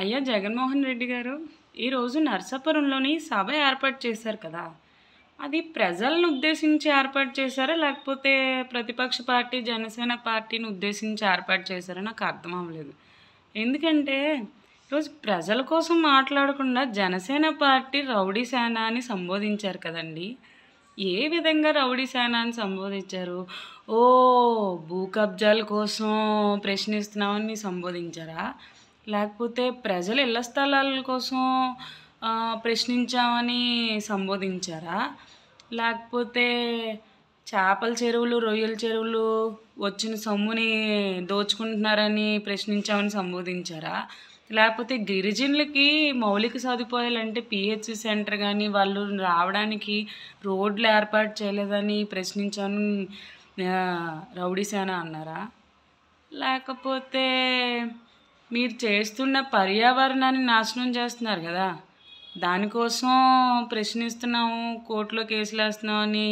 అయ్యా జగన్మోహన్ రెడ్డి గారు ఈరోజు నర్సాపురంలోని సభ ఏర్పాటు చేశారు కదా అది ప్రజలను ఉద్దేశించి ఏర్పాటు చేశారా లేకపోతే ప్రతిపక్ష పార్టీ జనసేన పార్టీని ఉద్దేశించి ఏర్పాటు చేశారో నాకు అర్థం అవ్వలేదు ఎందుకంటే ఈరోజు ప్రజల కోసం మాట్లాడకుండా జనసేన పార్టీ రౌడీ సేనాని సంబోధించారు కదండి ఏ విధంగా రౌడీ సేనాని సంబోధించారు ఓ భూ కబ్జాల కోసం ప్రశ్నిస్తున్నామని సంబోధించారా లేకపోతే ప్రజలు ఇళ్ల స్థలాల కోసం ప్రశ్నించామని సంబోధించారా లేకపోతే చేపల చెరువులు రొయ్యల చెరువులు వచ్చిన సొమ్ముని దోచుకుంటున్నారని ప్రశ్నించామని సంబోధించారా లేకపోతే గిరిజనులకి మౌలిక సదుపాయాలు అంటే పిహెచ్సి సెంటర్ కానీ వాళ్ళు రావడానికి రోడ్లు ఏర్పాటు చేయలేదని ప్రశ్నించాను రౌడీసేన అన్నారా లేకపోతే మీరు చేస్తున్న పర్యావరణాన్ని నాశనం చేస్తున్నారు కదా దానికోసం ప్రశ్నిస్తున్నాము కోర్టులో కేసులు వేస్తున్నాం అని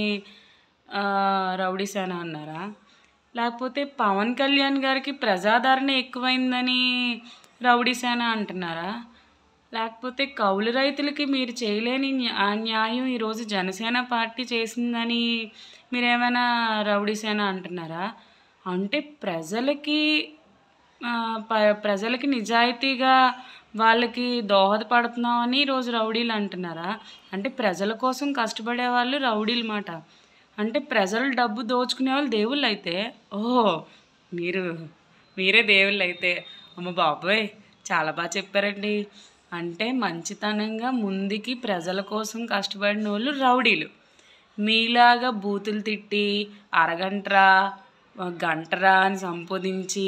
రౌడీసేన అన్నారా లేకపోతే పవన్ కళ్యాణ్ గారికి ప్రజాదరణ ఎక్కువైందని రౌడీసేన అంటున్నారా లేకపోతే కౌలు రైతులకి మీరు చేయలేని ఆ న్యాయం ఈరోజు జనసేన పార్టీ చేసిందని మీరేమైనా రౌడీసేన అంటున్నారా అంటే ప్రజలకి ప్రజలకి నిజాయితీగా వాళ్ళకి దోహదపడుతున్నామని ఈరోజు రౌడీలు అంటున్నారా అంటే ప్రజల కోసం కష్టపడే వాళ్ళు రౌడీలు మాట అంటే ప్రజలు డబ్బు దోచుకునే వాళ్ళు దేవుళ్ళు అయితే ఓహో మీరు మీరే దేవుళ్ళు అయితే అమ్మ బాబోయ్ చాలా బాగా చెప్పారండి అంటే మంచితనంగా ముందుకి ప్రజల కోసం కష్టపడిన వాళ్ళు రౌడీలు మీలాగా బూతులు తిట్టి అరగంట్రా గంటరా అని సంబోధించి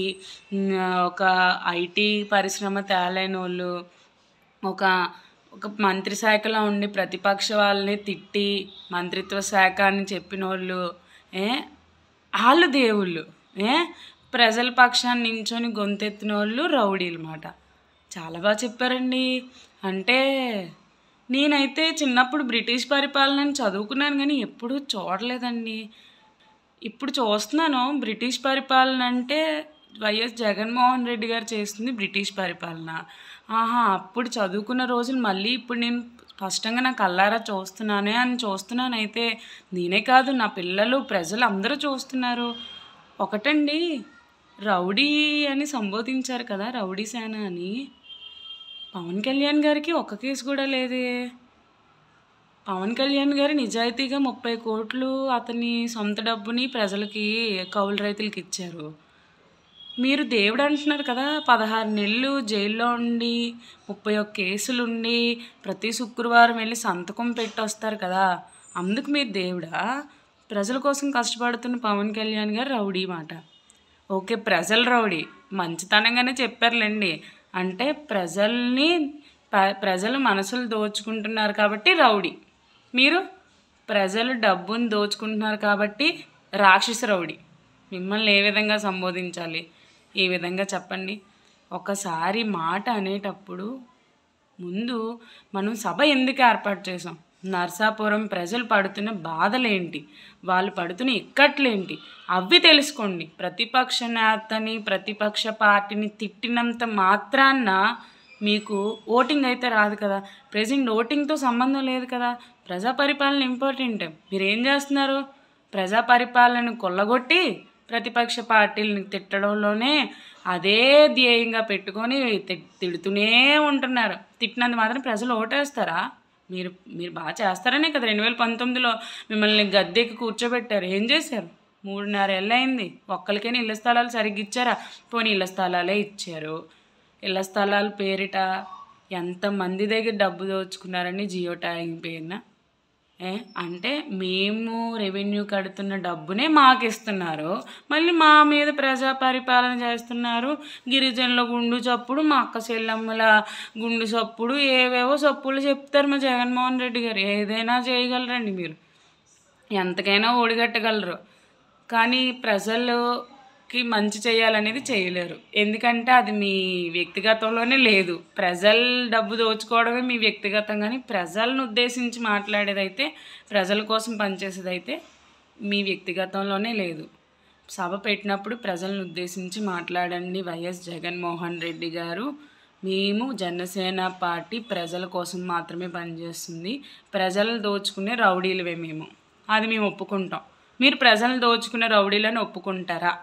ఒక ఐటీ పరిశ్రమ తేలైన వాళ్ళు ఒక ఒక మంత్రి శాఖలో ఉండి ప్రతిపక్ష వాళ్ళని తిట్టి మంత్రిత్వ శాఖ అని చెప్పిన వాళ్ళు ఏ వాళ్ళు దేవుళ్ళు ఏ ప్రజల పక్షాన్ని నించొని గొంతెత్తిన వాళ్ళు రౌడీలు మాట చాలా బాగా చెప్పారండి అంటే నేనైతే చిన్నప్పుడు బ్రిటిష్ పరిపాలనని చదువుకున్నాను కానీ ఎప్పుడూ చూడలేదండి ఇప్పుడు చూస్తున్నాను బ్రిటిష్ పరిపాలన అంటే వైఎస్ జగన్మోహన్ రెడ్డి గారు చేస్తుంది బ్రిటిష్ పరిపాలన ఆహా అప్పుడు చదువుకున్న రోజులు మళ్ళీ ఇప్పుడు నేను స్పష్టంగా నా కల్లారా చూస్తున్నానే అని చూస్తున్నాను అయితే నేనే కాదు నా పిల్లలు ప్రజలు అందరూ చూస్తున్నారు ఒకటండి రౌడీ అని సంబోధించారు కదా రౌడీ సేన అని పవన్ కళ్యాణ్ గారికి ఒక్క కేసు కూడా లేదే పవన్ కళ్యాణ్ గారు నిజాయితీగా ముప్పై కోట్లు అతని సొంత డబ్బుని ప్రజలకి కౌలు రైతులకి ఇచ్చారు మీరు దేవుడు అంటున్నారు కదా పదహారు నెలలు జైల్లో ఉండి ముప్పై ఒక్క కేసులు ఉండి ప్రతి శుక్రవారం వెళ్ళి సంతకం పెట్టి వస్తారు కదా అందుకు మీరు దేవుడా ప్రజల కోసం కష్టపడుతున్న పవన్ కళ్యాణ్ గారు రౌడీ మాట ఓకే ప్రజలు రౌడీ మంచితనంగానే చెప్పారులేండి అంటే ప్రజల్ని ప్రజలు మనసులు దోచుకుంటున్నారు కాబట్టి రౌడీ మీరు ప్రజలు డబ్బును దోచుకుంటున్నారు కాబట్టి రాక్షసరౌడి మిమ్మల్ని ఏ విధంగా సంబోధించాలి ఏ విధంగా చెప్పండి ఒకసారి మాట అనేటప్పుడు ముందు మనం సభ ఎందుకు ఏర్పాటు చేసాం నర్సాపురం ప్రజలు పడుతున్న బాధలేంటి వాళ్ళు పడుతున్న ఇక్కట్లేంటి అవి తెలుసుకోండి ప్రతిపక్ష నేతని ప్రతిపక్ష పార్టీని తిట్టినంత మాత్రాన్న మీకు ఓటింగ్ అయితే రాదు కదా ప్రెసిడెంట్ ఓటింగ్తో సంబంధం లేదు కదా ప్రజా పరిపాలన ఇంపార్టెంట్ మీరు ఏం చేస్తున్నారు ప్రజా పరిపాలనను కొల్లగొట్టి ప్రతిపక్ష పార్టీలను తిట్టడంలోనే అదే ధ్యేయంగా పెట్టుకొని తిడుతూనే ఉంటున్నారు తిట్టినందు మాత్రం ప్రజలు ఓటేస్తారా మీరు మీరు బాగా చేస్తారనే కదా రెండు వేల పంతొమ్మిదిలో మిమ్మల్ని గద్దెకి కూర్చోబెట్టారు ఏం చేశారు మూడున్నరేళ్ళు అయింది ఒక్కరికైనా ఇళ్ళ స్థలాలు సరిగ్గా ఇచ్చారా పోనీ ఇళ్ళ స్థలాలే ఇచ్చారు ఇళ్ళ స్థలాలు పేరిట ఎంతమంది దగ్గర డబ్బు దోచుకున్నారని జియో ట్యాగింగ్ పేరున అంటే మేము రెవెన్యూ కడుతున్న డబ్బునే మాకు ఇస్తున్నారు మళ్ళీ మా మీద ప్రజా పరిపాలన చేస్తున్నారు గిరిజనుల గుండు చప్పుడు మా అక్క చెల్లెమ్మల గుండు చప్పుడు ఏవేవో చప్పులు చెప్తారు మా జగన్మోహన్ రెడ్డి గారు ఏదైనా చేయగలరండి మీరు ఎంతకైనా ఓడిగట్టగలరు కానీ ప్రజలు కి మంచి చేయాలనేది చేయలేరు ఎందుకంటే అది మీ వ్యక్తిగతంలోనే లేదు ప్రజల డబ్బు దోచుకోవడమే మీ వ్యక్తిగతం కానీ ప్రజలను ఉద్దేశించి మాట్లాడేదైతే ప్రజల కోసం పనిచేసేదైతే మీ వ్యక్తిగతంలోనే లేదు సభ పెట్టినప్పుడు ప్రజలను ఉద్దేశించి మాట్లాడండి వైఎస్ జగన్మోహన్ రెడ్డి గారు మేము జనసేన పార్టీ ప్రజల కోసం మాత్రమే పనిచేస్తుంది ప్రజలను దోచుకునే రౌడీలవే మేము అది మేము ఒప్పుకుంటాం మీరు ప్రజలను దోచుకునే రౌడీలను ఒప్పుకుంటారా